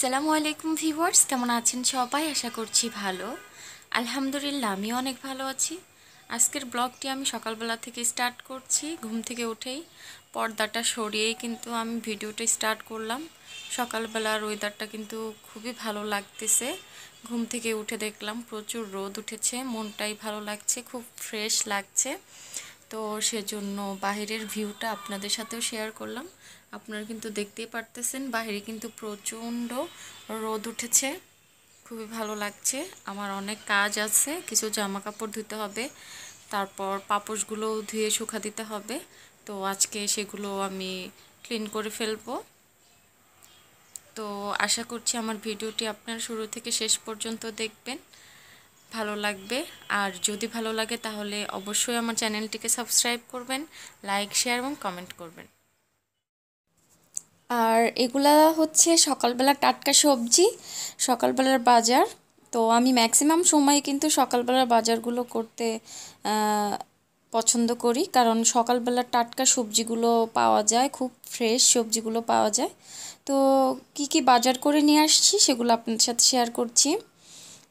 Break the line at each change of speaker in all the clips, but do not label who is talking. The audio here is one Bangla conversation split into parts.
আসসালামু আলাইকুম ভিউয়ার্স কেমন আছেন সবাই আশা করছি ভালো আলহামদুলিল্লাহ আমিও অনেক ভালো আছি আজকের ব্লগটি আমি সকালবেলা থেকে স্টার্ট করছি ঘুম থেকে উঠেই পর্দাটা সরিয়েই কিন্তু আমি ভিডিওটা স্টার্ট করলাম সকালবেলার ওয়েদারটা কিন্তু খুবই ভালো লাগতেছে ঘুম থেকে উঠে দেখলাম প্রচুর রোদ উঠেছে মনটাই ভালো লাগছে খুব ফ্রেশ লাগছে তো সেজন্য বাহিরের ভিউটা আপনাদের সাথেও শেয়ার করলাম আপনারা কিন্তু দেখতেই পারতেছেন বাহিরে কিন্তু প্রচণ্ড রোদ উঠেছে খুবই ভালো লাগছে আমার অনেক কাজ আছে কিছু জামা কাপড় ধুতে হবে তারপর পাপসগুলো ধুয়ে শুকা দিতে হবে তো আজকে সেগুলো আমি ক্লিন করে ফেলবো তো আশা করছি আমার ভিডিওটি আপনারা শুরু থেকে শেষ পর্যন্ত দেখবেন ভালো লাগবে আর যদি ভালো লাগে তাহলে অবশ্যই আমার চ্যানেলটিকে সাবস্ক্রাইব করবেন লাইক শেয়ার এবং কমেন্ট করবেন আর এগুলা হচ্ছে সকালবেলা টাটকা সবজি সকালবেলার বাজার তো আমি ম্যাক্সিমাম সময় কিন্তু সকালবেলার বাজারগুলো করতে পছন্দ করি কারণ সকালবেলার টাটকা সবজিগুলো পাওয়া যায় খুব ফ্রেশ সবজিগুলো পাওয়া যায় তো কি কি বাজার করে নিয়ে আসছি সেগুলো আপনাদের সাথে শেয়ার করছি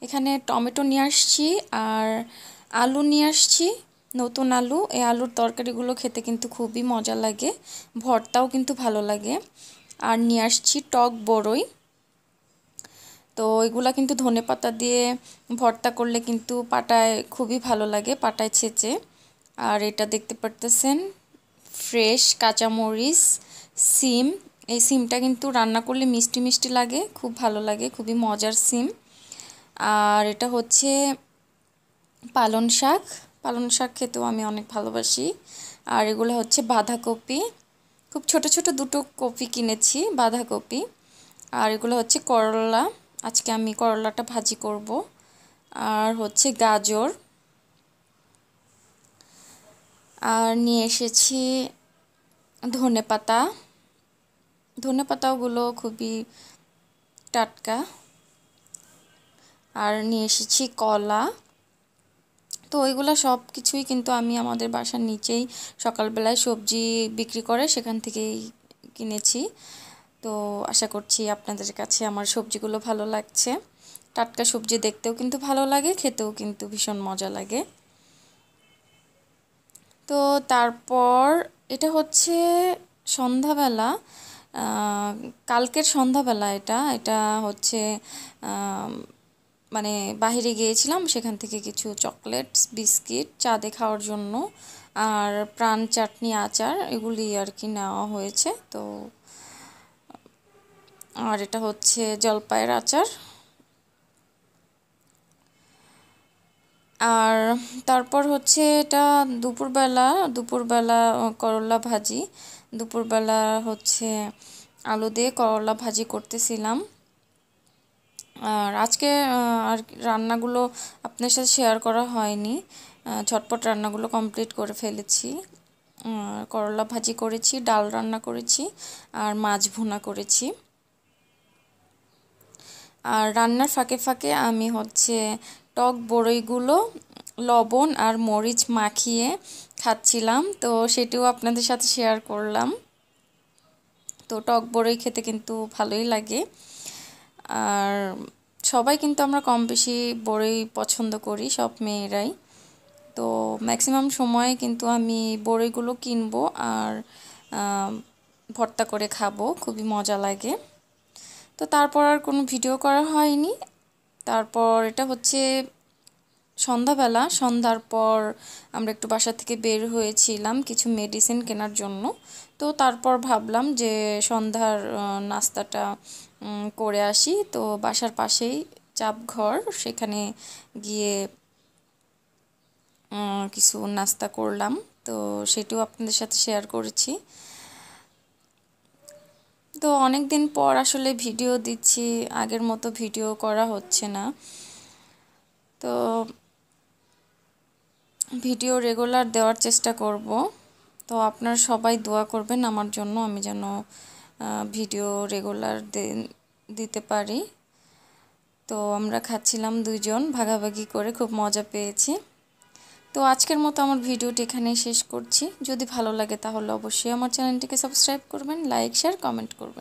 এখানে টমেটো নিয়ে আসছি আর আলু নিয়ে আসছি নতুন আলু এই আলুর তরকারিগুলো খেতে কিন্তু খুবই মজা লাগে ভর্তাও কিন্তু ভালো লাগে আর নিয়ে আসছি টক বড়ই তো এগুলা কিন্তু ধনে পাতা দিয়ে ভর্তা করলে কিন্তু পাটায় খুবই ভালো লাগে পাটায় ছেঁচে আর এটা দেখতে পারতেছেন ফ্রেশ কাঁচামরিচ সিম এই সিমটা কিন্তু রান্না করলে মিষ্টি মিষ্টি লাগে খুব ভালো লাগে খুবই মজার সিম আর এটা হচ্ছে পালন শাক পালং শাক খেতেও আমি অনেক ভালোবাসি আর এগুলো হচ্ছে বাঁধাকপি খুব ছোট ছোট দুটো কপি কিনেছি বাঁধাকপি আর এগুলো হচ্ছে করলা আজকে আমি করলাটা ভাজি করব আর হচ্ছে গাজর আর নিয়ে এসেছি ধনে পাতা ধনে পাতাগুলো খুবই টাটকা আর নিয়ে এসেছি কলা তো ওইগুলো সব কিছুই কিন্তু আমি আমাদের বাসার নিচেই সকালবেলায় সবজি বিক্রি করে সেখান থেকেই কিনেছি তো আশা করছি আপনাদের কাছে আমার সবজিগুলো ভালো লাগছে টাটকা সবজি দেখতেও কিন্তু ভালো লাগে খেতেও কিন্তু ভীষণ মজা লাগে তো তারপর এটা হচ্ছে সন্ধ্যাবেলা কালকের সন্ধ্যাবেলা এটা এটা হচ্ছে মানে বাহিরে গিয়েছিলাম সেখান থেকে কিছু চকলেটস বিস্কিট চাঁদে খাওয়ার জন্য আর প্রাণ চাটনি আচার এগুলি আর কি নেওয়া হয়েছে তো আর এটা হচ্ছে জলপাইয়ের আচার আর তারপর হচ্ছে এটা দুপুরবেলা দুপুরবেলা করলা ভাজি দুপুরবেলা হচ্ছে আলু দিয়ে করলা ভাজি করতেছিলাম আর আজকে আর রান্নাগুলো আপনার সাথে শেয়ার করা হয়নি ছটপট রান্নাগুলো কমপ্লিট করে ফেলেছি করলা ভাজি করেছি ডাল রান্না করেছি আর মাছ ভুনা করেছি আর রান্নার ফাঁকে ফাঁকে আমি হচ্ছে টক বড়ইগুলো লবণ আর মরিচ মাখিয়ে খাচ্ছিলাম তো সেটিও আপনাদের সাথে শেয়ার করলাম তো টক বড়ই খেতে কিন্তু ভালোই লাগে আর সবাই কিন্তু আমরা কম বেশি বড়ই পছন্দ করি সব মেয়েরাই তো ম্যাক্সিমাম সময়ে কিন্তু আমি বড়িগুলো কিনবো আর ভর্তা করে খাবো খুবই মজা লাগে তো তারপর আর কোনো ভিডিও করা হয়নি তারপর এটা হচ্ছে সন্ধ্যাবেলা সন্ধ্যার পর আমরা একটু বাসা থেকে বের হয়েছিলাম কিছু মেডিসিন কেনার জন্য তো তারপর ভাবলাম যে সন্ধ্যার নাস্তাটা করে আসি তো বাসার পাশেই চাপঘর সেখানে গিয়ে কিছু নাস্তা করলাম তো সেটিও আপনাদের সাথে শেয়ার করেছি তো অনেক দিন পর আসলে ভিডিও দিচ্ছি আগের মতো ভিডিও করা হচ্ছে না তো ভিডিও রেগুলার দেওয়ার চেষ্টা করব তো আপনারা সবাই দোয়া করবেন আমার জন্য আমি যেন ভিডিও রেগুলার দিতে পারি তো আমরা খাচ্ছিলাম দুজন ভাগাভাগি করে খুব মজা পেয়েছি তো আজকের মতো আমার ভিডিওটি এখানেই শেষ করছি যদি ভালো লাগে তাহলে অবশ্যই আমার চ্যানেলটিকে সাবস্ক্রাইব করবেন লাইক শেয়ার কমেন্ট করবেন